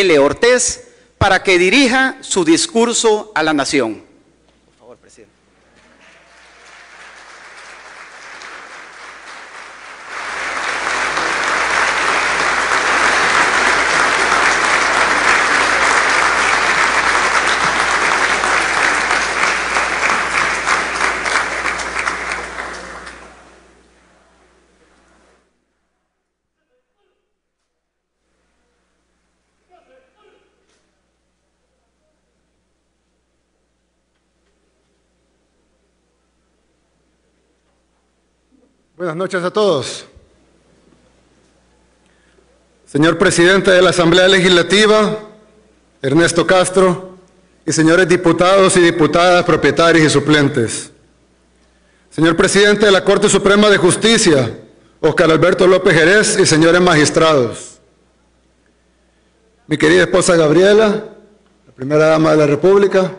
L. Ortez para que dirija su discurso a la nación. Buenas noches a todos. Señor presidente de la Asamblea Legislativa, Ernesto Castro, y señores diputados y diputadas propietarios y suplentes. Señor presidente de la Corte Suprema de Justicia, Oscar Alberto López Jerez, y señores magistrados. Mi querida esposa Gabriela, la primera dama de la República,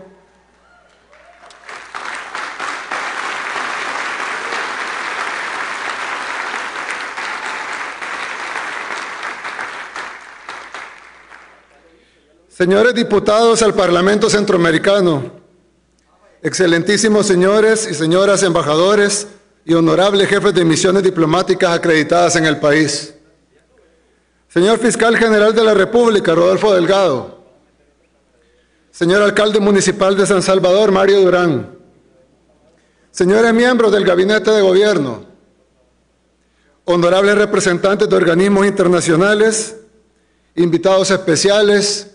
Señores diputados al Parlamento Centroamericano, excelentísimos señores y señoras embajadores y honorables jefes de misiones diplomáticas acreditadas en el país. Señor Fiscal General de la República, Rodolfo Delgado. Señor Alcalde Municipal de San Salvador, Mario Durán. Señores miembros del Gabinete de Gobierno. Honorables representantes de organismos internacionales, invitados especiales,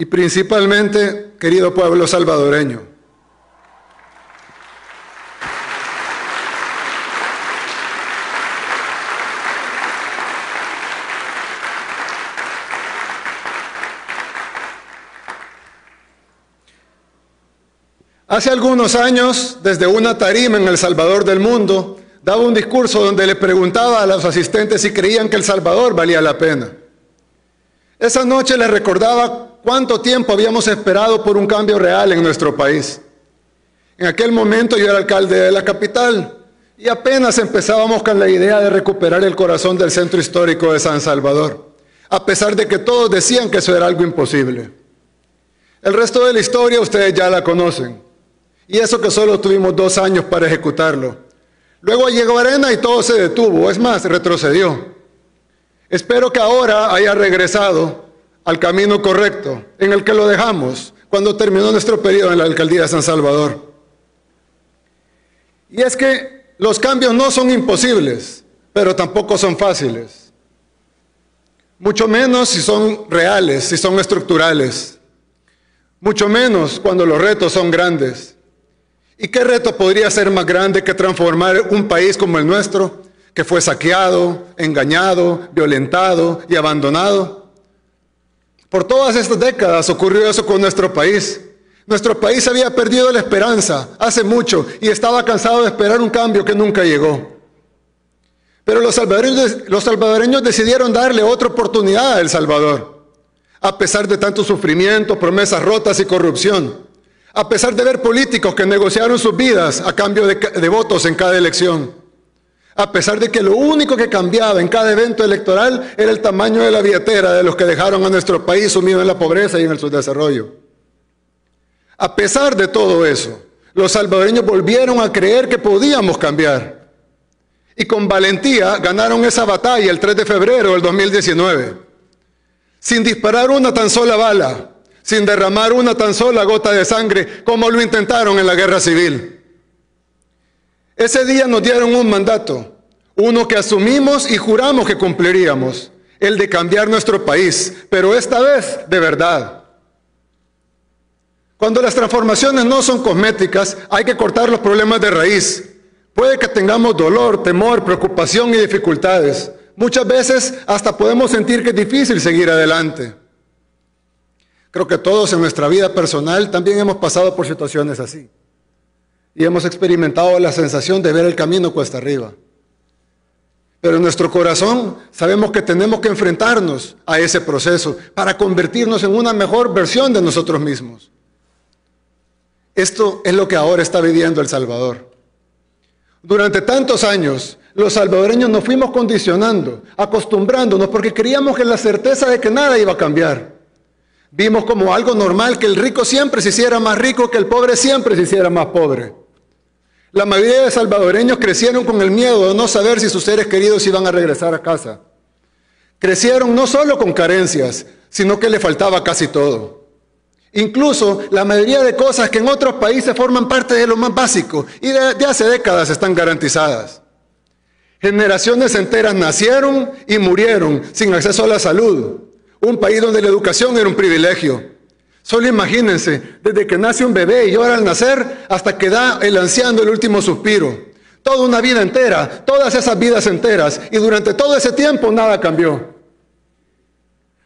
y principalmente, querido pueblo salvadoreño. Hace algunos años, desde una tarima en El Salvador del Mundo, daba un discurso donde le preguntaba a los asistentes si creían que El Salvador valía la pena. Esa noche le recordaba cuánto tiempo habíamos esperado por un cambio real en nuestro país. En aquel momento yo era alcalde de la capital y apenas empezábamos con la idea de recuperar el corazón del centro histórico de San Salvador, a pesar de que todos decían que eso era algo imposible. El resto de la historia ustedes ya la conocen, y eso que solo tuvimos dos años para ejecutarlo. Luego llegó Arena y todo se detuvo, es más, retrocedió. Espero que ahora haya regresado al camino correcto en el que lo dejamos cuando terminó nuestro periodo en la alcaldía de San Salvador. Y es que los cambios no son imposibles, pero tampoco son fáciles. Mucho menos si son reales, si son estructurales. Mucho menos cuando los retos son grandes. ¿Y qué reto podría ser más grande que transformar un país como el nuestro, que fue saqueado, engañado, violentado y abandonado? Por todas estas décadas ocurrió eso con nuestro país. Nuestro país había perdido la esperanza hace mucho y estaba cansado de esperar un cambio que nunca llegó. Pero los salvadoreños, los salvadoreños decidieron darle otra oportunidad a El Salvador, a pesar de tanto sufrimiento, promesas rotas y corrupción, a pesar de ver políticos que negociaron sus vidas a cambio de votos en cada elección. A pesar de que lo único que cambiaba en cada evento electoral era el tamaño de la billetera de los que dejaron a nuestro país sumido en la pobreza y en el subdesarrollo. A pesar de todo eso, los salvadoreños volvieron a creer que podíamos cambiar. Y con valentía ganaron esa batalla el 3 de febrero del 2019. Sin disparar una tan sola bala, sin derramar una tan sola gota de sangre, como lo intentaron en la guerra civil. Ese día nos dieron un mandato, uno que asumimos y juramos que cumpliríamos, el de cambiar nuestro país, pero esta vez de verdad. Cuando las transformaciones no son cosméticas, hay que cortar los problemas de raíz. Puede que tengamos dolor, temor, preocupación y dificultades. Muchas veces hasta podemos sentir que es difícil seguir adelante. Creo que todos en nuestra vida personal también hemos pasado por situaciones así y hemos experimentado la sensación de ver el camino cuesta arriba. Pero en nuestro corazón sabemos que tenemos que enfrentarnos a ese proceso para convertirnos en una mejor versión de nosotros mismos. Esto es lo que ahora está viviendo El Salvador. Durante tantos años, los salvadoreños nos fuimos condicionando, acostumbrándonos, porque creíamos que la certeza de que nada iba a cambiar. Vimos como algo normal que el rico siempre se hiciera más rico, que el pobre siempre se hiciera más pobre. La mayoría de salvadoreños crecieron con el miedo de no saber si sus seres queridos iban a regresar a casa. Crecieron no solo con carencias, sino que le faltaba casi todo. Incluso la mayoría de cosas que en otros países forman parte de lo más básico y de, hace décadas están garantizadas. Generaciones enteras nacieron y murieron sin acceso a la salud, un país donde la educación era un privilegio. Solo imagínense, desde que nace un bebé y llora al nacer hasta que da el anciano el último suspiro. Toda una vida entera, todas esas vidas enteras, y durante todo ese tiempo nada cambió.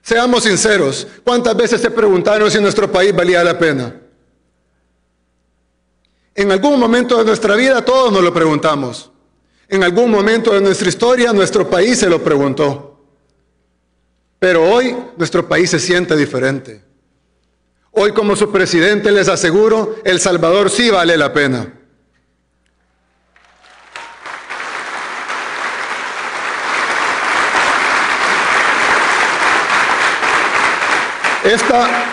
Seamos sinceros, ¿cuántas veces se preguntaron si nuestro país valía la pena? En algún momento de nuestra vida todos nos lo preguntamos. En algún momento de nuestra historia nuestro país se lo preguntó. Pero hoy nuestro país se siente diferente. Hoy como su presidente les aseguro, El Salvador sí vale la pena. Esta,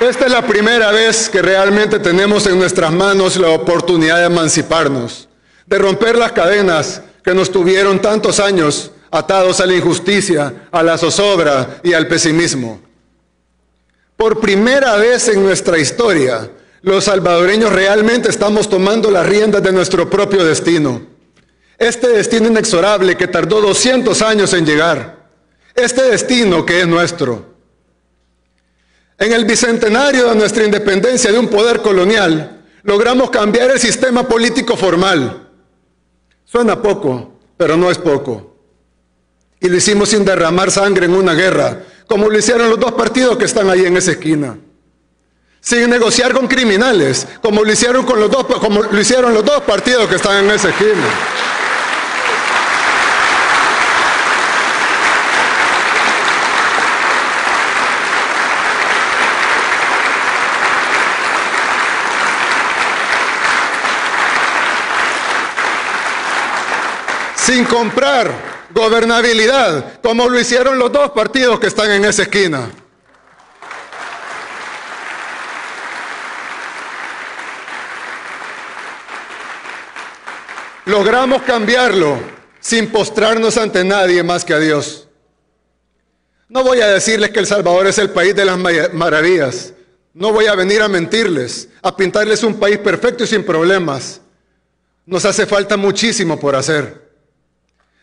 esta, es la primera vez que realmente tenemos en nuestras manos la oportunidad de emanciparnos, de romper las cadenas que nos tuvieron tantos años atados a la injusticia, a la zozobra y al pesimismo. Por primera vez en nuestra historia, los salvadoreños realmente estamos tomando las riendas de nuestro propio destino. Este destino inexorable que tardó 200 años en llegar. Este destino que es nuestro. En el bicentenario de nuestra independencia de un poder colonial, logramos cambiar el sistema político formal. Suena poco, pero no es poco y lo hicimos sin derramar sangre en una guerra, como lo hicieron los dos partidos que están ahí en esa esquina. Sin negociar con criminales, como lo hicieron, con los dos, como lo hicieron los dos partidos que están en esa esquina. sin comprar gobernabilidad, como lo hicieron los dos partidos que están en esa esquina. Logramos cambiarlo sin postrarnos ante nadie más que a Dios. No voy a decirles que El Salvador es el país de las maravillas. No voy a venir a mentirles, a pintarles un país perfecto y sin problemas. Nos hace falta muchísimo por hacer.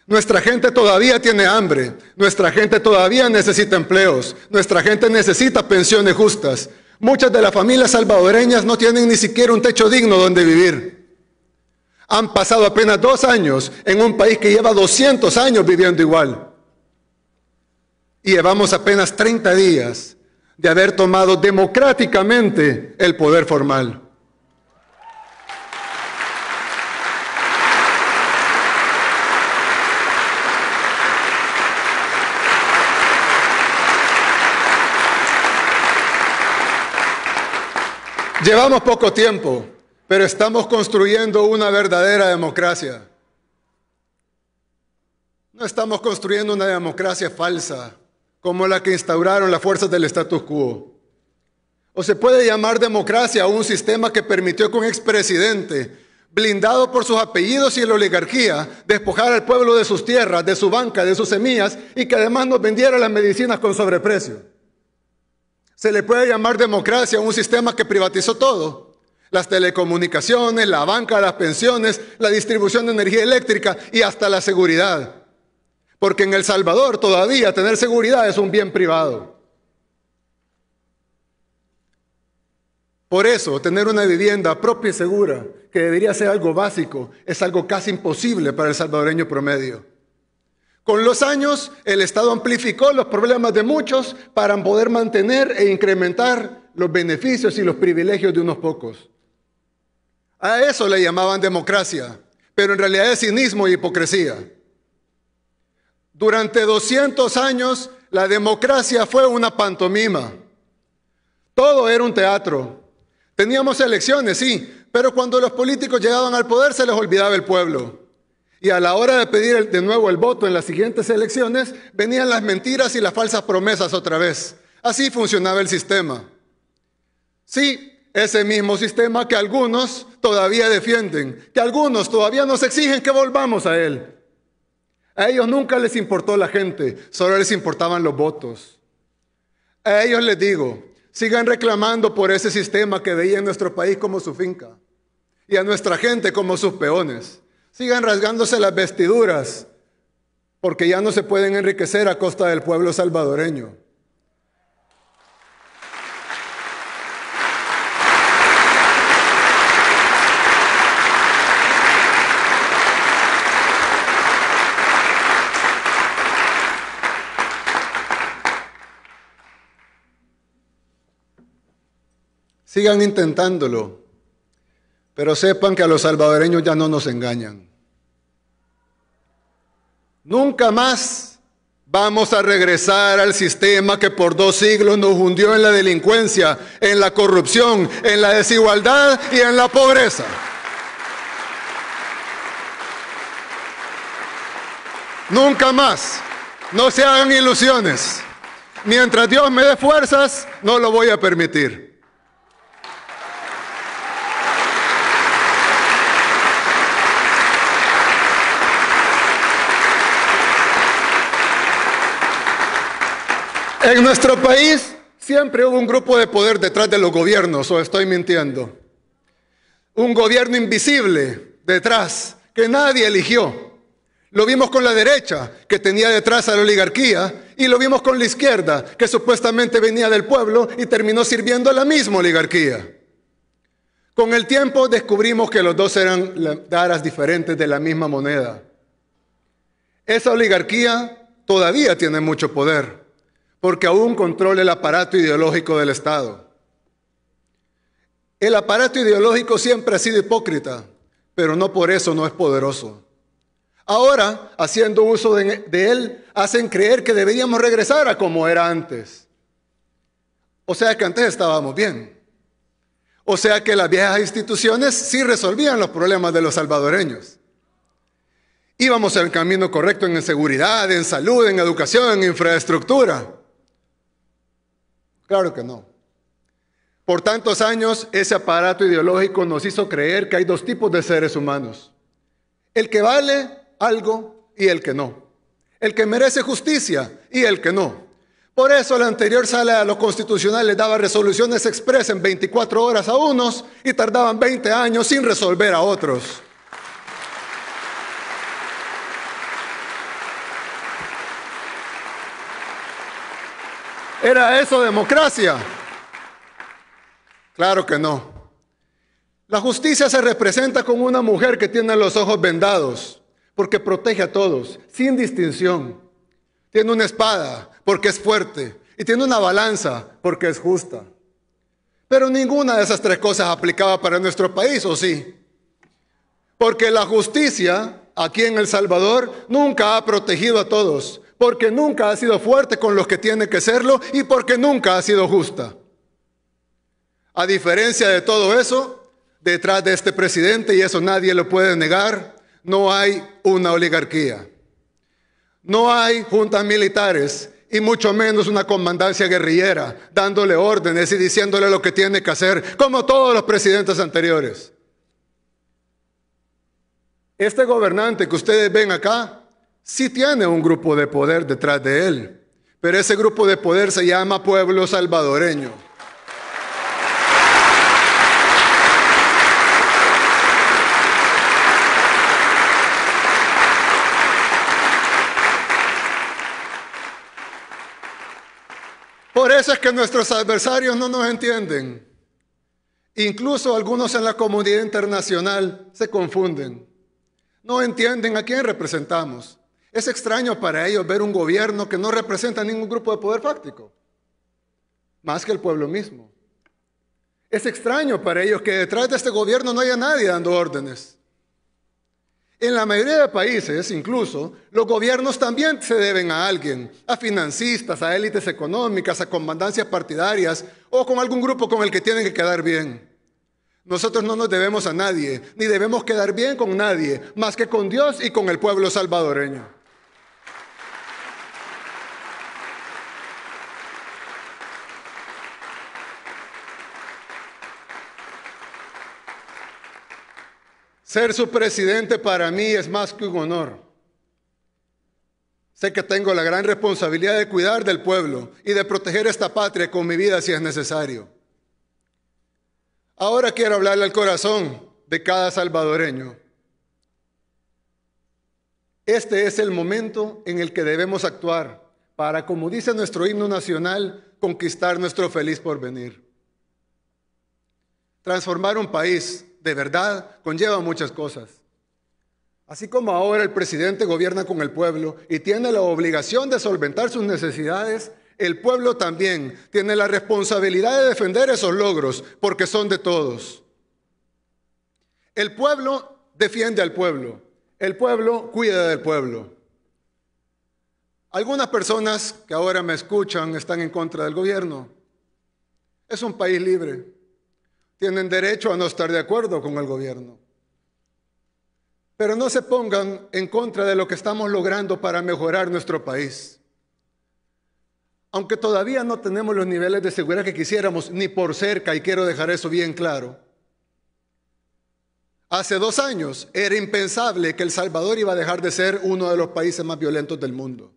Nuestra gente todavía tiene hambre, nuestra gente todavía necesita empleos, nuestra gente necesita pensiones justas. Muchas de las familias salvadoreñas no tienen ni siquiera un techo digno donde vivir. Han pasado apenas dos años en un país que lleva 200 años viviendo igual. Y llevamos apenas 30 días de haber tomado democráticamente el poder formal. Llevamos poco tiempo, pero estamos construyendo una verdadera democracia. No estamos construyendo una democracia falsa como la que instauraron las fuerzas del status quo. O se puede llamar democracia a un sistema que permitió que un expresidente, blindado por sus apellidos y la oligarquía, despojar al pueblo de sus tierras, de su banca, de sus semillas y que además nos vendiera las medicinas con sobreprecio. Se le puede llamar democracia a un sistema que privatizó todo. Las telecomunicaciones, la banca, las pensiones, la distribución de energía eléctrica y hasta la seguridad. Porque en El Salvador todavía tener seguridad es un bien privado. Por eso, tener una vivienda propia y segura, que debería ser algo básico, es algo casi imposible para el salvadoreño promedio. Con los años, el Estado amplificó los problemas de muchos para poder mantener e incrementar los beneficios y los privilegios de unos pocos. A eso le llamaban democracia, pero en realidad es cinismo y hipocresía. Durante 200 años, la democracia fue una pantomima. Todo era un teatro. Teníamos elecciones, sí, pero cuando los políticos llegaban al poder se les olvidaba el pueblo. Y a la hora de pedir de nuevo el voto en las siguientes elecciones, venían las mentiras y las falsas promesas otra vez. Así funcionaba el sistema. Sí, ese mismo sistema que algunos todavía defienden, que algunos todavía nos exigen que volvamos a él. A ellos nunca les importó la gente, solo les importaban los votos. A ellos les digo, sigan reclamando por ese sistema que veía nuestro país como su finca y a nuestra gente como sus peones. Sigan rasgándose las vestiduras, porque ya no se pueden enriquecer a costa del pueblo salvadoreño. Sigan intentándolo, pero sepan que a los salvadoreños ya no nos engañan. Nunca más vamos a regresar al sistema que por dos siglos nos hundió en la delincuencia, en la corrupción, en la desigualdad y en la pobreza. Nunca más. No se hagan ilusiones. Mientras Dios me dé fuerzas, no lo voy a permitir. En nuestro país siempre hubo un grupo de poder detrás de los gobiernos, o estoy mintiendo. Un gobierno invisible detrás, que nadie eligió. Lo vimos con la derecha, que tenía detrás a la oligarquía, y lo vimos con la izquierda, que supuestamente venía del pueblo y terminó sirviendo a la misma oligarquía. Con el tiempo descubrimos que los dos eran daras diferentes de la misma moneda. Esa oligarquía todavía tiene mucho poder porque aún controla el aparato ideológico del Estado. El aparato ideológico siempre ha sido hipócrita, pero no por eso no es poderoso. Ahora, haciendo uso de, él, hacen creer que deberíamos regresar a como era antes. O sea que antes estábamos bien. O sea que las viejas instituciones sí resolvían los problemas de los salvadoreños. Íbamos en el camino correcto en seguridad, en salud, en educación, en infraestructura. Claro que no. Por tantos años, ese aparato ideológico nos hizo creer que hay dos tipos de seres humanos. El que vale algo y el que no. El que merece justicia y el que no. Por eso la anterior sala de lo constitucional le daba resoluciones expresas en 24 horas a unos y tardaban 20 años sin resolver a otros. ¿Era eso democracia? Claro que no. La justicia se representa con una mujer que tiene los ojos vendados, porque protege a todos, sin distinción. Tiene una espada, porque es fuerte, y tiene una balanza, porque es justa. Pero ninguna de esas tres cosas aplicaba para nuestro país, ¿o sí? Porque la justicia aquí en El Salvador nunca ha protegido a todos, porque nunca ha sido fuerte con los que tiene que serlo y porque nunca ha sido justa. A diferencia de todo eso, detrás de este presidente, y eso nadie lo puede negar, no hay una oligarquía. No hay juntas militares y mucho menos una comandancia guerrillera dándole órdenes y diciéndole lo que tiene que hacer, como todos los presidentes anteriores. Este gobernante que ustedes ven acá sí tiene un grupo de poder detrás de él, pero ese grupo de poder se llama pueblo salvadoreño. Por eso es que nuestros adversarios no nos entienden. Incluso algunos en la comunidad internacional se confunden. No entienden a quién representamos. Es extraño para ellos ver un gobierno que no representa ningún grupo de poder fáctico, más que el pueblo mismo. Es extraño para ellos que detrás de este gobierno no haya nadie dando órdenes. En la mayoría de países, incluso, los gobiernos también se deben a alguien, a financistas, a élites económicas, a comandancias partidarias o con algún grupo con el que tienen que quedar bien. Nosotros no nos debemos a nadie, ni debemos quedar bien con nadie, más que con Dios y con el pueblo salvadoreño. Ser su presidente para mí es más que un honor. Sé que tengo la gran responsabilidad de cuidar del pueblo y de proteger esta patria con mi vida si es necesario. Ahora quiero hablarle al corazón de cada salvadoreño. Este es el momento en el que debemos actuar para, como dice nuestro himno nacional, conquistar nuestro feliz porvenir. Transformar un país de verdad conlleva muchas cosas. Así como ahora el presidente gobierna con el pueblo y tiene la obligación de solventar sus necesidades, el pueblo también tiene la responsabilidad de defender esos logros porque son de todos. El pueblo defiende al pueblo, el pueblo cuida del pueblo. Algunas personas que ahora me escuchan están en contra del gobierno. Es un país libre tienen derecho a no estar de acuerdo con el gobierno. Pero no se pongan en contra de lo que estamos logrando para mejorar nuestro país. Aunque todavía no tenemos los niveles de seguridad que quisiéramos, ni por cerca, y quiero dejar eso bien claro. Hace dos años era impensable que El Salvador iba a dejar de ser uno de los países más violentos del mundo.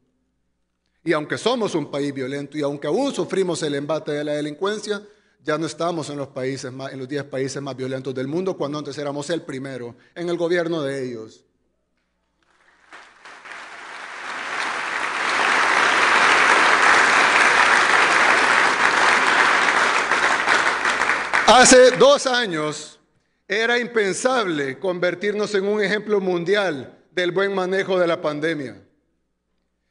Y aunque somos un país violento y aunque aún sufrimos el embate de la delincuencia, ya no estamos en los, países en los 10 países más violentos del mundo cuando antes éramos el primero en el gobierno de ellos. Hace dos años era impensable convertirnos en un ejemplo mundial del buen manejo de la pandemia.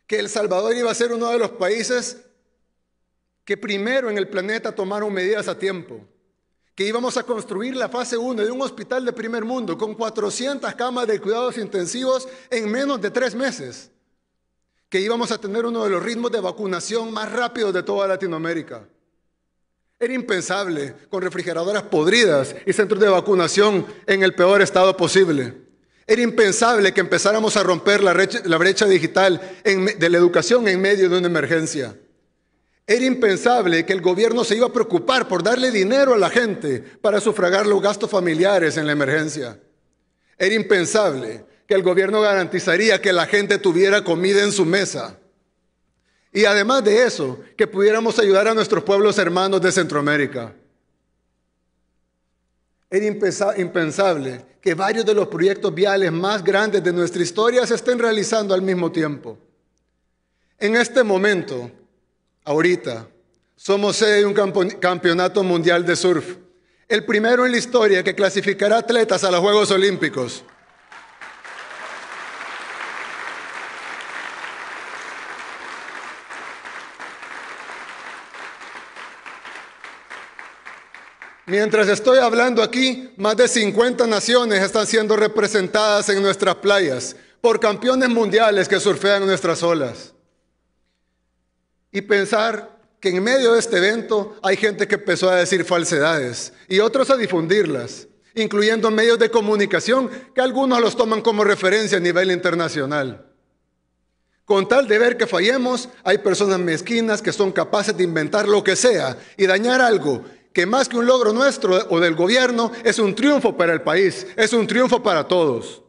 Que El Salvador iba a ser uno de los países que primero en el planeta tomaron medidas a tiempo, que íbamos a construir la fase 1 de un hospital de primer mundo con 400 camas de cuidados intensivos en menos de tres meses, que íbamos a tener uno de los ritmos de vacunación más rápidos de toda Latinoamérica. Era impensable con refrigeradoras podridas y centros de vacunación en el peor estado posible. Era impensable que empezáramos a romper la, brecha digital de la educación en medio de una emergencia. Era impensable que el gobierno se iba a preocupar por darle dinero a la gente para sufragar los gastos familiares en la emergencia. Era impensable que el gobierno garantizaría que la gente tuviera comida en su mesa. Y además de eso, que pudiéramos ayudar a nuestros pueblos hermanos de Centroamérica. Era impensable que varios de los proyectos viales más grandes de nuestra historia se estén realizando al mismo tiempo. En este momento, ahorita. Somos sede de un campeonato mundial de surf, el primero en la historia que clasificará atletas a los Juegos Olímpicos. Mientras estoy hablando aquí, más de 50 naciones están siendo representadas en nuestras playas por campeones mundiales que surfean nuestras olas y pensar que en medio de este evento hay gente que empezó a decir falsedades y otros a difundirlas, incluyendo medios de comunicación que algunos los toman como referencia a nivel internacional. Con tal de ver que fallemos, hay personas mezquinas que son capaces de inventar lo que sea y dañar algo que más que un logro nuestro o del gobierno es un triunfo para el país, es un triunfo para todos.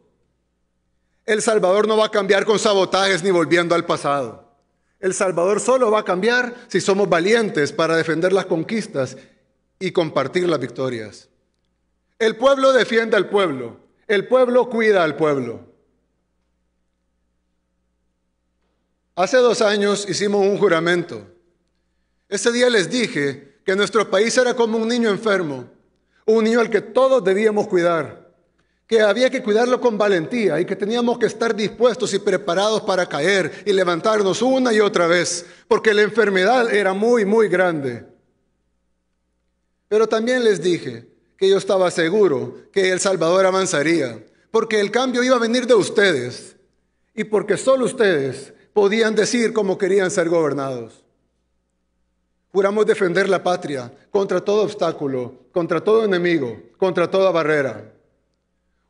El Salvador no va a cambiar con sabotajes ni volviendo al pasado. El Salvador solo va a cambiar si somos valientes para defender las conquistas y compartir las victorias. El pueblo defiende al pueblo, el pueblo cuida al pueblo. Hace dos años hicimos un juramento. Ese día les dije que nuestro país era como un niño enfermo, un niño al que todos debíamos cuidar que había que cuidarlo con valentía y que teníamos que estar dispuestos y preparados para caer y levantarnos una y otra vez, porque la enfermedad era muy, muy grande. Pero también les dije que yo estaba seguro que el Salvador avanzaría, porque el cambio iba a venir de ustedes y porque solo ustedes podían decir cómo querían ser gobernados. Juramos defender la patria contra todo obstáculo, contra todo enemigo, contra toda barrera.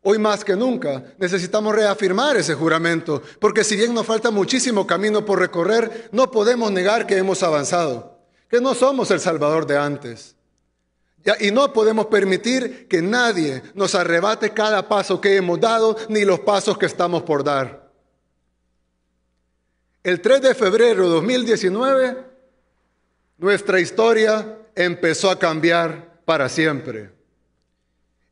Hoy más que nunca necesitamos reafirmar ese juramento, porque si bien nos falta muchísimo camino por recorrer, no podemos negar que hemos avanzado, que no somos el Salvador de antes. Y no podemos permitir que nadie nos arrebate cada paso que hemos dado ni los pasos que estamos por dar. El 3 de febrero de 2019, nuestra historia empezó a cambiar para siempre.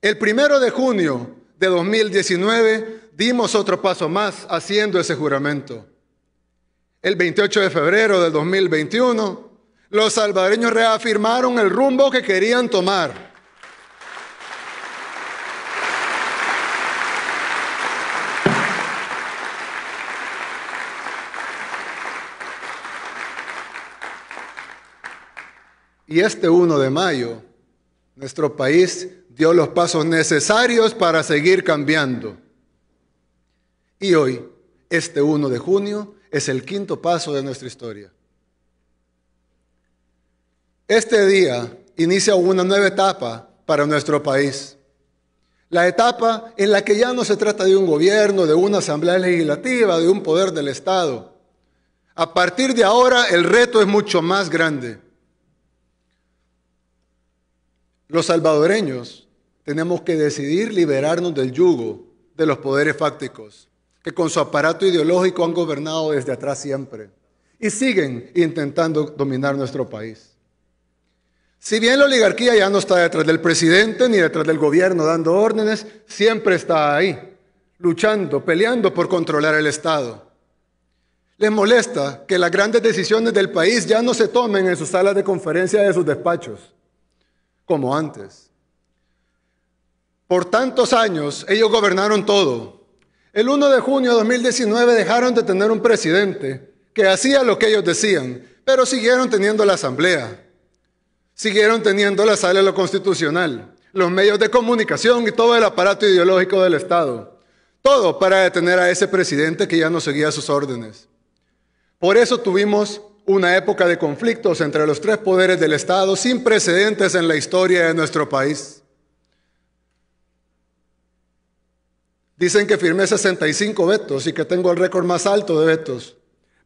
El 1 de junio de 2019 dimos otro paso más haciendo ese juramento. El 28 de febrero del 2021, los salvadoreños reafirmaron el rumbo que querían tomar. Y este 1 de mayo, nuestro país dio los pasos necesarios para seguir cambiando. Y hoy, este 1 de junio, es el quinto paso de nuestra historia. Este día inicia una nueva etapa para nuestro país. La etapa en la que ya no se trata de un gobierno, de una asamblea legislativa, de un poder del Estado. A partir de ahora el reto es mucho más grande. Los salvadoreños tenemos que decidir liberarnos del yugo de los poderes fácticos, que con su aparato ideológico han gobernado desde atrás siempre y siguen intentando dominar nuestro país. Si bien la oligarquía ya no está detrás del presidente ni detrás del gobierno dando órdenes, siempre está ahí, luchando, peleando por controlar el Estado. Les molesta que las grandes decisiones del país ya no se tomen en sus salas de conferencia de sus despachos, como antes. Por tantos años ellos gobernaron todo. El 1 de junio de 2019 dejaron de tener un presidente que hacía lo que ellos decían, pero siguieron teniendo la asamblea, siguieron teniendo la sala de lo constitucional, los medios de comunicación y todo el aparato ideológico del Estado. Todo para detener a ese presidente que ya no seguía sus órdenes. Por eso tuvimos una época de conflictos entre los tres poderes del Estado sin precedentes en la historia de nuestro país. Dicen que firmé 65 vetos y que tengo el récord más alto de vetos.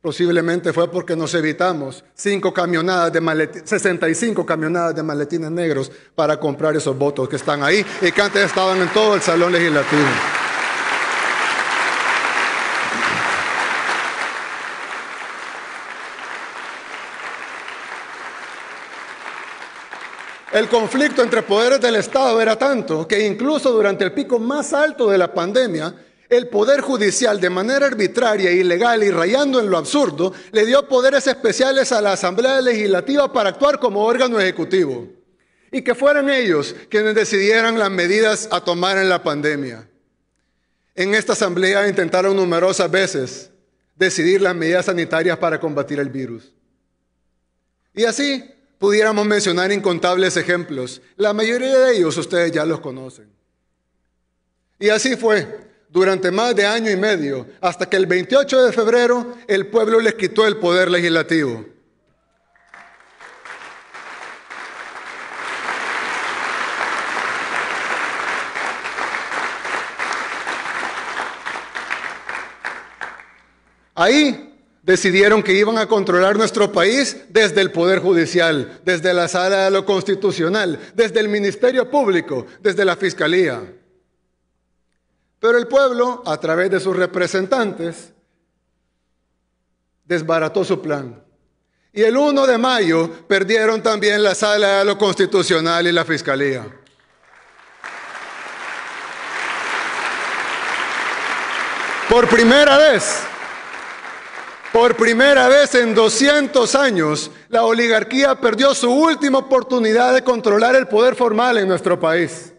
Posiblemente fue porque nos evitamos cinco camionadas de 65 camionadas de maletines negros para comprar esos votos que están ahí y que antes estaban en todo el salón legislativo. El conflicto entre poderes del Estado era tanto que incluso durante el pico más alto de la pandemia, el Poder Judicial, de manera arbitraria, ilegal y rayando en lo absurdo, le dio poderes especiales a la Asamblea Legislativa para actuar como órgano ejecutivo. Y que fueran ellos quienes decidieran las medidas a tomar en la pandemia. En esta Asamblea intentaron numerosas veces decidir las medidas sanitarias para combatir el virus. Y así, Pudiéramos mencionar incontables ejemplos. La mayoría de ellos ustedes ya los conocen. Y así fue durante más de año y medio, hasta que el 28 de febrero el pueblo les quitó el poder legislativo. Ahí decidieron que iban a controlar nuestro país desde el Poder Judicial, desde la Sala de lo Constitucional, desde el Ministerio Público, desde la Fiscalía. Pero el pueblo, a través de sus representantes, desbarató su plan. Y el 1 de mayo perdieron también la Sala de lo Constitucional y la Fiscalía. Por primera vez, por primera vez en 200 años, la oligarquía perdió su última oportunidad de controlar el poder formal en nuestro país.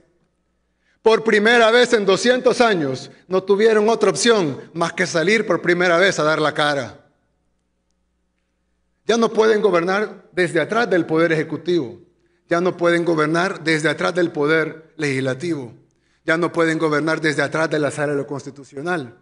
Por primera vez en 200 años, no tuvieron otra opción más que salir por primera vez a dar la cara. Ya no pueden gobernar desde atrás del poder ejecutivo. Ya no pueden gobernar desde atrás del poder legislativo. Ya no pueden gobernar desde atrás de la Sala de lo constitucional.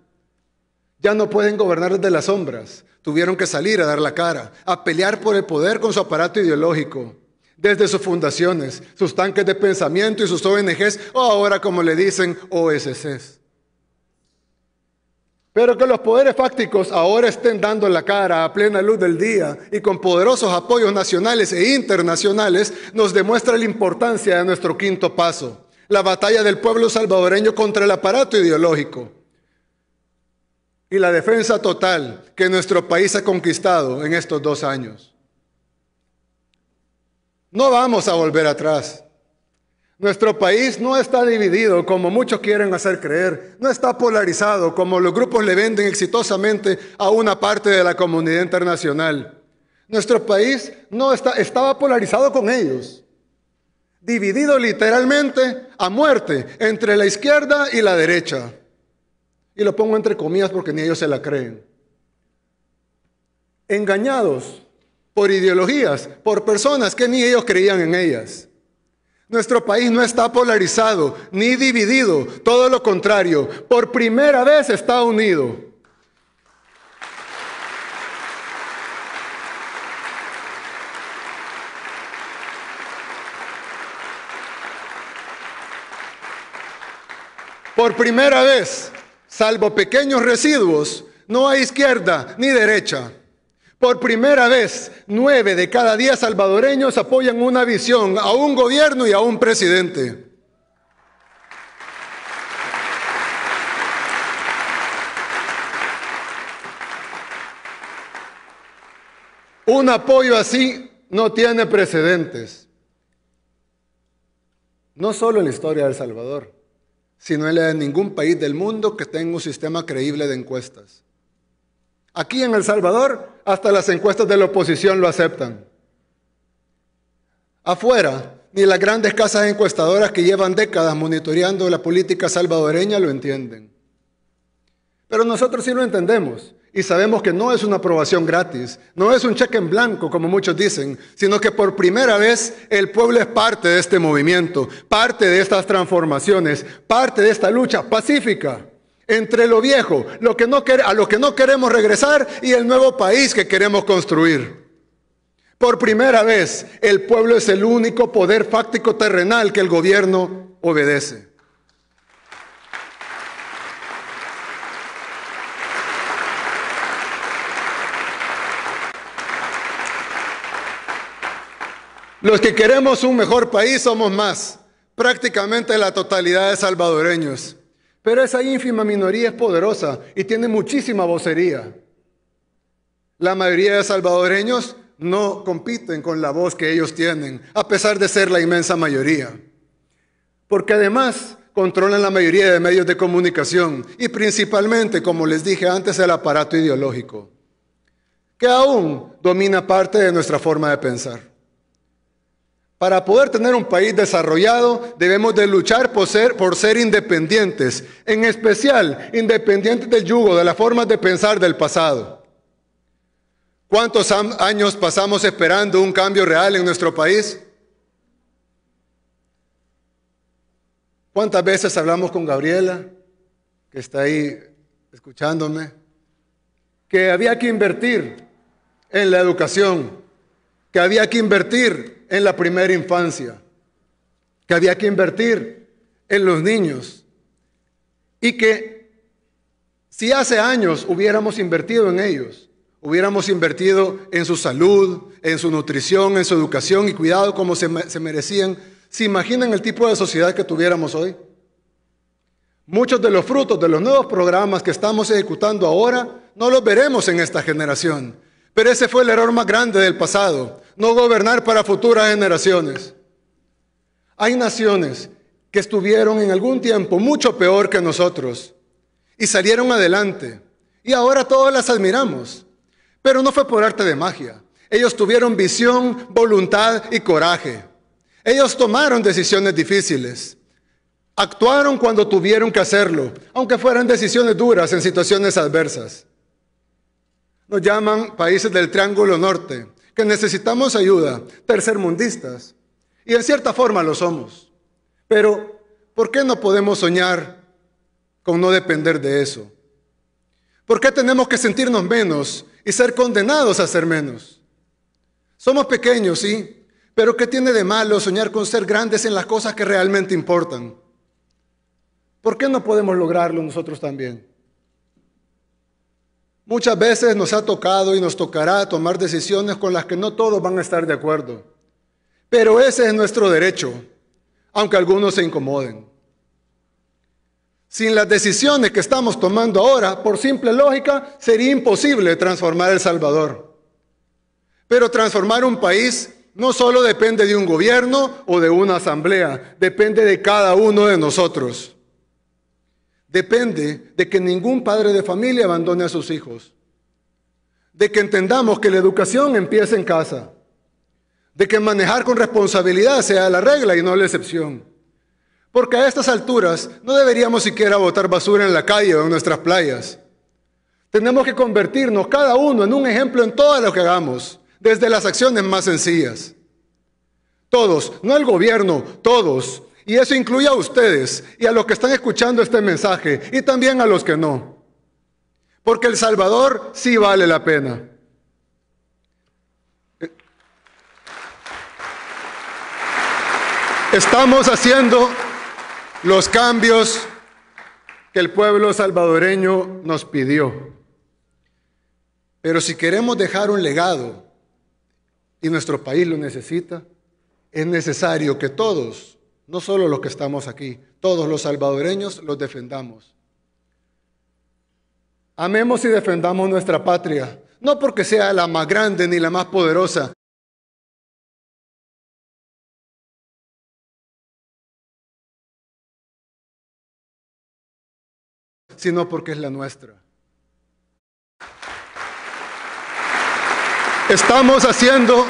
Ya no pueden gobernar desde las sombras. Tuvieron que salir a dar la cara, a pelear por el poder con su aparato ideológico. Desde sus fundaciones, sus tanques de pensamiento y sus ONGs, o ahora como le dicen, OSCs. Pero que los poderes fácticos ahora estén dando la cara a plena luz del día y con poderosos apoyos nacionales e internacionales nos demuestra la importancia de nuestro quinto paso, la batalla del pueblo salvadoreño contra el aparato ideológico y la defensa total que nuestro país ha conquistado en estos dos años. No vamos a volver atrás. Nuestro país no está dividido como muchos quieren hacer creer, no está polarizado como los grupos le venden exitosamente a una parte de la comunidad internacional. Nuestro país no está, estaba polarizado con ellos, dividido literalmente a muerte entre la izquierda y la derecha. Y lo pongo entre comillas porque ni ellos se la creen. Engañados por ideologías, por personas que ni ellos creían en ellas. Nuestro país no está polarizado ni dividido, todo lo contrario, por primera vez está unido. Por primera vez Salvo pequeños residuos, no hay izquierda ni derecha. Por primera vez, nueve de cada diez salvadoreños apoyan una visión, a un gobierno y a un presidente. Un apoyo así no tiene precedentes. No solo en la historia del Salvador si no es de ningún país del mundo que tenga un sistema creíble de encuestas. Aquí en El Salvador, hasta las encuestas de la oposición lo aceptan. Afuera, ni las grandes casas encuestadoras que llevan décadas monitoreando la política salvadoreña lo entienden. Pero nosotros sí lo entendemos, y sabemos que no es una aprobación gratis, no es un cheque en blanco, como muchos dicen, sino que por primera vez el pueblo es parte de este movimiento, parte de estas transformaciones, parte de esta lucha pacífica entre lo viejo, a lo que no queremos regresar y el nuevo país que queremos construir. Por primera vez, el pueblo es el único poder fáctico terrenal que el gobierno obedece. Los que queremos un mejor país somos más, prácticamente la totalidad de salvadoreños. Pero esa ínfima minoría es poderosa y tiene muchísima vocería. La mayoría de salvadoreños no compiten con la voz que ellos tienen, a pesar de ser la inmensa mayoría. Porque además controlan la mayoría de medios de comunicación y principalmente, como les dije antes, el aparato ideológico, que aún domina parte de nuestra forma de pensar. Para poder tener un país desarrollado, debemos de luchar por ser, independientes, en especial independientes del yugo, de las formas de pensar del pasado. ¿Cuántos años pasamos esperando un cambio real en nuestro país? ¿Cuántas veces hablamos con Gabriela, que está ahí escuchándome, que había que invertir en la educación, que había que invertir en la primera infancia, que había que invertir en los niños y que si hace años hubiéramos invertido en ellos, hubiéramos invertido en su salud, en su nutrición, en su educación y cuidado como se, merecían, ¿se imaginan el tipo de sociedad que tuviéramos hoy? Muchos de los frutos de los nuevos programas que estamos ejecutando ahora no los veremos en esta generación, pero ese fue el error más grande del pasado, no gobernar para futuras generaciones. Hay naciones que estuvieron en algún tiempo mucho peor que nosotros y salieron adelante. Y ahora todas las admiramos. Pero no fue por arte de magia. Ellos tuvieron visión, voluntad y coraje. Ellos tomaron decisiones difíciles. Actuaron cuando tuvieron que hacerlo, aunque fueran decisiones duras en situaciones adversas. Nos llaman países del Triángulo Norte, que necesitamos ayuda, tercermundistas, y en cierta forma lo somos. Pero, ¿por qué no podemos soñar con no depender de eso? ¿Por qué tenemos que sentirnos menos y ser condenados a ser menos? Somos pequeños, sí, pero ¿qué tiene de malo soñar con ser grandes en las cosas que realmente importan? ¿Por qué no podemos lograrlo nosotros también? Muchas veces nos ha tocado y nos tocará tomar decisiones con las que no todos van a estar de acuerdo. Pero ese es nuestro derecho, aunque algunos se incomoden. Sin las decisiones que estamos tomando ahora, por simple lógica, sería imposible transformar El Salvador. Pero transformar un país no solo depende de un gobierno o de una asamblea, depende de cada uno de nosotros depende de que ningún padre de familia abandone a sus hijos, de que entendamos que la educación empieza en casa, de que manejar con responsabilidad sea la regla y no la excepción. Porque a estas alturas no deberíamos siquiera botar basura en la calle o en nuestras playas. Tenemos que convertirnos cada uno en un ejemplo en todo lo que hagamos, desde las acciones más sencillas. Todos, no el gobierno, todos, y eso incluye a ustedes y a los que están escuchando este mensaje y también a los que no. Porque el Salvador sí vale la pena. Estamos haciendo los cambios que el pueblo salvadoreño nos pidió. Pero si queremos dejar un legado, y nuestro país lo necesita, es necesario que todos no solo los que estamos aquí, todos los salvadoreños los defendamos. Amemos y defendamos nuestra patria, no porque sea la más grande ni la más poderosa. sino porque es la nuestra. Estamos haciendo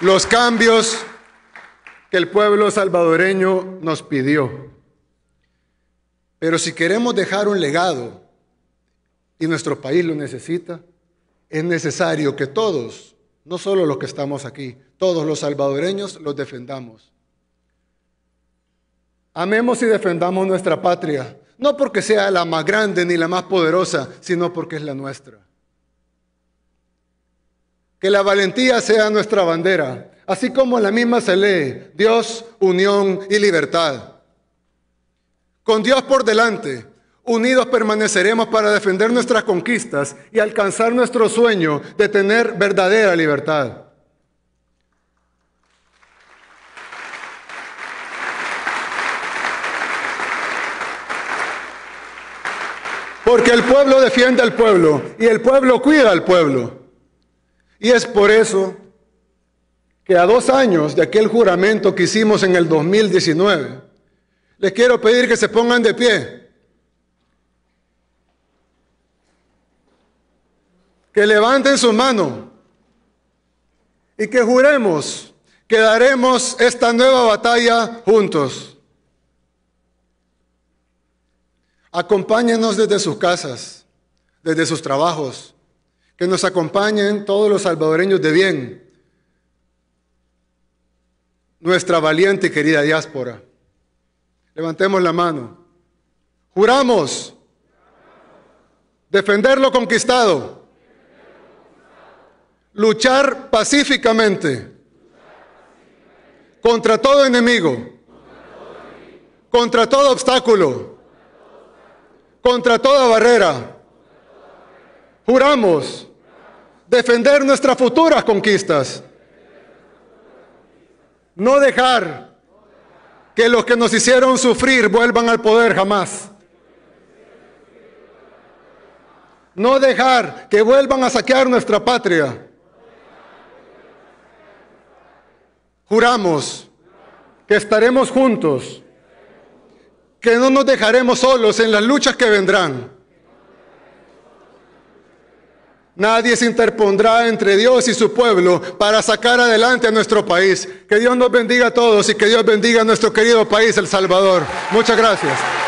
los cambios que el pueblo salvadoreño nos pidió. Pero si queremos dejar un legado, y nuestro país lo necesita, es necesario que todos, no solo los que estamos aquí, todos los salvadoreños los defendamos. Amemos y defendamos nuestra patria, no porque sea la más grande ni la más poderosa, sino porque es la nuestra. Que la valentía sea nuestra bandera, Así como en la misma se lee Dios, unión y libertad. Con Dios por delante, unidos permaneceremos para defender nuestras conquistas y alcanzar nuestro sueño de tener verdadera libertad. Porque el pueblo defiende al pueblo y el pueblo cuida al pueblo. Y es por eso que a dos años de aquel juramento que hicimos en el 2019, les quiero pedir que se pongan de pie. Que levanten su mano y que juremos que daremos esta nueva batalla juntos. Acompáñenos desde sus casas, desde sus trabajos, que nos acompañen todos los salvadoreños de bien nuestra valiente y querida diáspora. Levantemos la mano. Juramos defender lo conquistado, luchar pacíficamente contra todo enemigo, contra todo obstáculo, contra toda barrera. Juramos defender nuestras futuras conquistas no dejar que los que nos hicieron sufrir vuelvan al poder jamás. No dejar que vuelvan a saquear nuestra patria. Juramos que estaremos juntos, que no nos dejaremos solos en las luchas que vendrán Nadie se interpondrá entre Dios y su pueblo para sacar adelante a nuestro país. Que Dios nos bendiga a todos y que Dios bendiga a nuestro querido país, El Salvador. Muchas gracias.